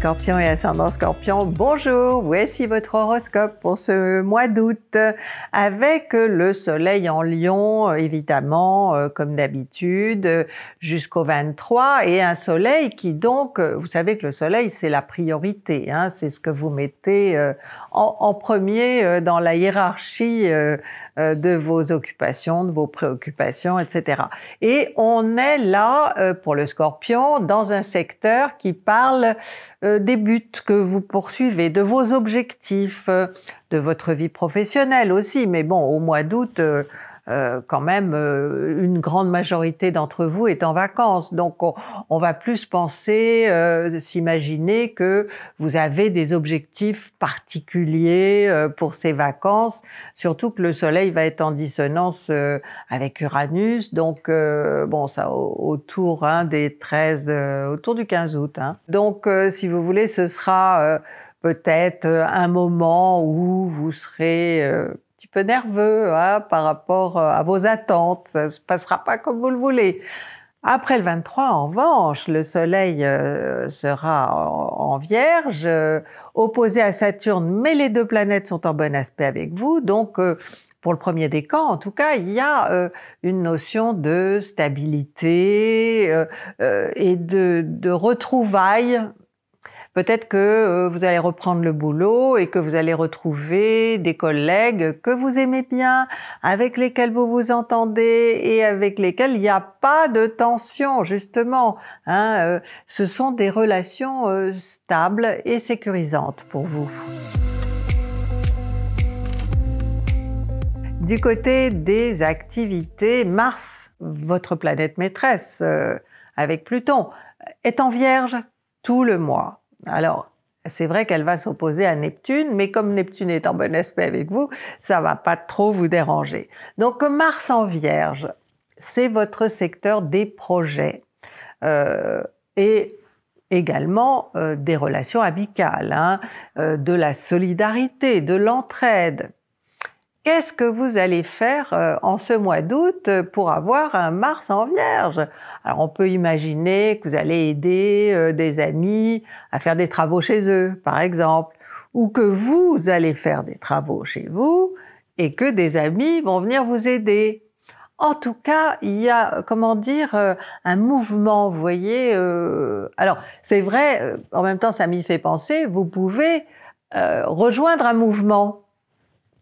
scorpion et ascendant scorpion, bonjour, voici votre horoscope pour ce mois d'août avec le soleil en lion évidemment euh, comme d'habitude jusqu'au 23 et un soleil qui donc, euh, vous savez que le soleil c'est la priorité, hein, c'est ce que vous mettez euh, en, en, premier dans la hiérarchie euh, de vos occupations, de vos préoccupations, etc. Et on est là, euh, pour le scorpion, dans un secteur qui parle euh, des buts que vous poursuivez, de vos objectifs, de votre vie professionnelle aussi. Mais bon, au mois d'août, euh, quand même, euh, une grande majorité d'entre vous est en vacances. Donc, on, va plus penser, euh, s'imaginer que vous avez des objectifs particuliers pour ces vacances, surtout que le Soleil va être en dissonance avec Uranus. Donc, bon, ça autour hein, des 13, autour du 15 août. Hein. Donc, si vous voulez, ce sera peut-être un moment où vous serez petit peu nerveux hein, par rapport euh, à vos attentes, ça ne se passera pas comme vous le voulez. Après le 23, en revanche, le Soleil euh, sera en Vierge, opposé à Saturne, mais les deux planètes sont en bon aspect avec vous, donc euh, pour le premier décan, en tout cas, il y a une notion de stabilité et de retrouvailles Peut-être que euh, vous allez reprendre le boulot et que vous allez retrouver des collègues que vous aimez bien, avec lesquels vous vous entendez et avec lesquels il n'y a pas de tension, justement. Hein, euh, ce sont des relations euh, stables et sécurisantes pour vous. Du côté des activités, Mars, votre planète maîtresse avec Pluton, est en vierge tout le mois. Alors, c'est vrai qu'elle va s'opposer à Neptune, mais comme Neptune est en bon aspect avec vous, ça va pas trop vous déranger. Donc Mars en Vierge, c'est votre secteur des projets euh, et également euh, des relations amicales, hein, euh, de la solidarité, de l'entraide. Qu'est-ce que vous allez faire euh, en ce mois d'août euh, pour avoir un Mars en Vierge Alors on peut imaginer que vous allez aider euh, des amis à faire des travaux chez eux, par exemple, ou que vous allez faire des travaux chez vous et que des amis vont venir vous aider. En tout cas, il y a, comment dire, un mouvement, vous voyez. alors, c'est vrai, en même temps, ça m'y fait penser, vous pouvez rejoindre un mouvement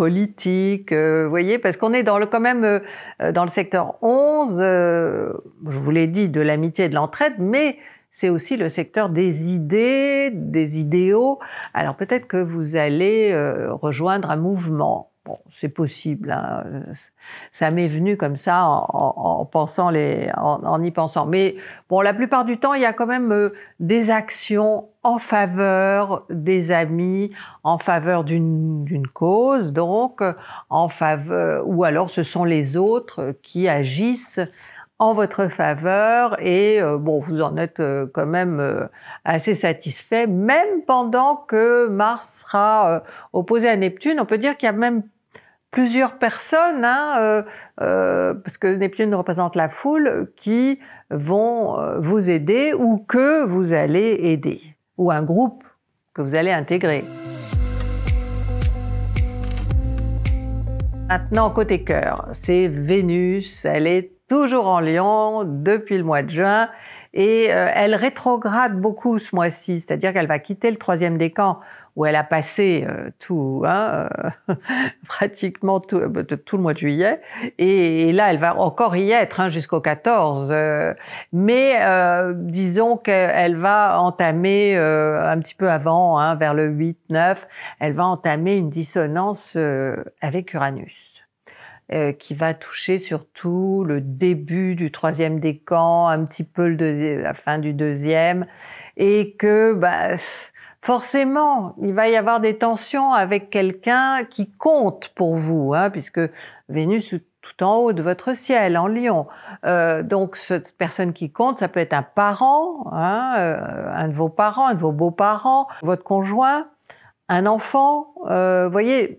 politique, euh, vous voyez, parce qu'on est dans le, quand même euh, euh, dans le secteur 11, je vous l'ai dit, de l'amitié et de l'entraide, mais c'est aussi le secteur des idées, des idéaux. Alors peut-être que vous allez rejoindre un mouvement Bon, c'est possible. Hein, euh, ça m'est venu comme ça en, pensant les, en, y pensant. Mais bon, la plupart du temps, il y a quand même euh, des actions en faveur des amis, en faveur d'une cause, donc en faveur, ou alors ce sont les autres qui agissent en votre faveur et euh, bon, vous en êtes quand même assez satisfait, même pendant que Mars sera opposé à Neptune. On peut dire qu'il y a même plusieurs personnes, hein, euh, euh, parce que Neptune représente la foule, qui vont euh, vous aider ou que vous allez aider, ou un groupe que vous allez intégrer. Maintenant, côté cœur, c'est Vénus, elle est toujours en Lion depuis le mois de juin et euh, elle rétrograde beaucoup ce mois-ci, c'est-à-dire qu'elle va quitter le troisième décan où elle a passé euh, tout, hein, euh, pratiquement tout, bah, tout, le mois de juillet. Et, là, elle va encore y être hein, jusqu'au 14. mais disons qu'elle va entamer un petit peu avant, hein, vers le 8-9, elle va entamer une dissonance avec Uranus. Euh, qui va toucher surtout le début du troisième décan, un petit peu la fin du deuxième, et que bah, forcément, il va y avoir des tensions avec quelqu'un qui compte pour vous, hein, puisque Vénus est tout en haut de votre ciel, en Lion. Euh, donc, cette personne qui compte, ça peut être un parent, hein, euh, un de vos parents, un de vos beaux-parents, votre conjoint, un enfant. Vous voyez,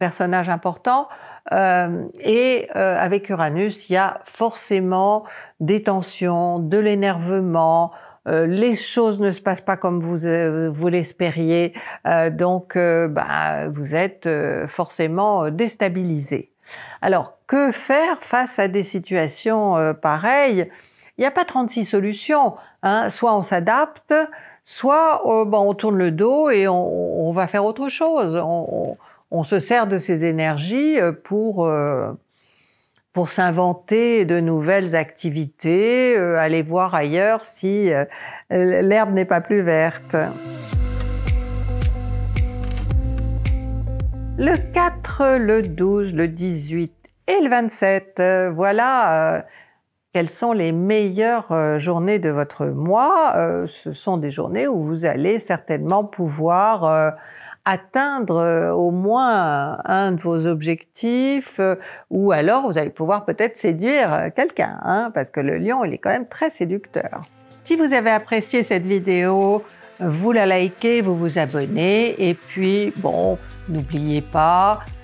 personnage important. Euh, et euh, avec Uranus, il y a forcément des tensions, de l'énervement. Euh, les choses ne se passent pas comme vous, euh, vous l'espériez, donc bah, vous êtes forcément déstabilisé. Alors, que faire face à des situations pareilles Il n'y a pas 36 solutions. Hein. Soit on s'adapte, soit bon, bah, on tourne le dos et on, on va faire autre chose. on, on se sert de ces énergies euh, pour, euh, pour s'inventer de nouvelles activités, euh, aller voir ailleurs si l'herbe n'est pas plus verte. Le 4, le 12, le 18 et le 27, voilà quelles sont les meilleures journées de votre mois. ce sont des journées où vous allez certainement pouvoir atteindre euh, au moins euh, un de vos objectifs, euh, ou alors vous allez pouvoir peut-être séduire quelqu'un, hein, parce que le lion, il est quand même très séducteur. Si vous avez apprécié cette vidéo, vous la likez, vous vous abonnez, et puis, bon, n'oubliez pas,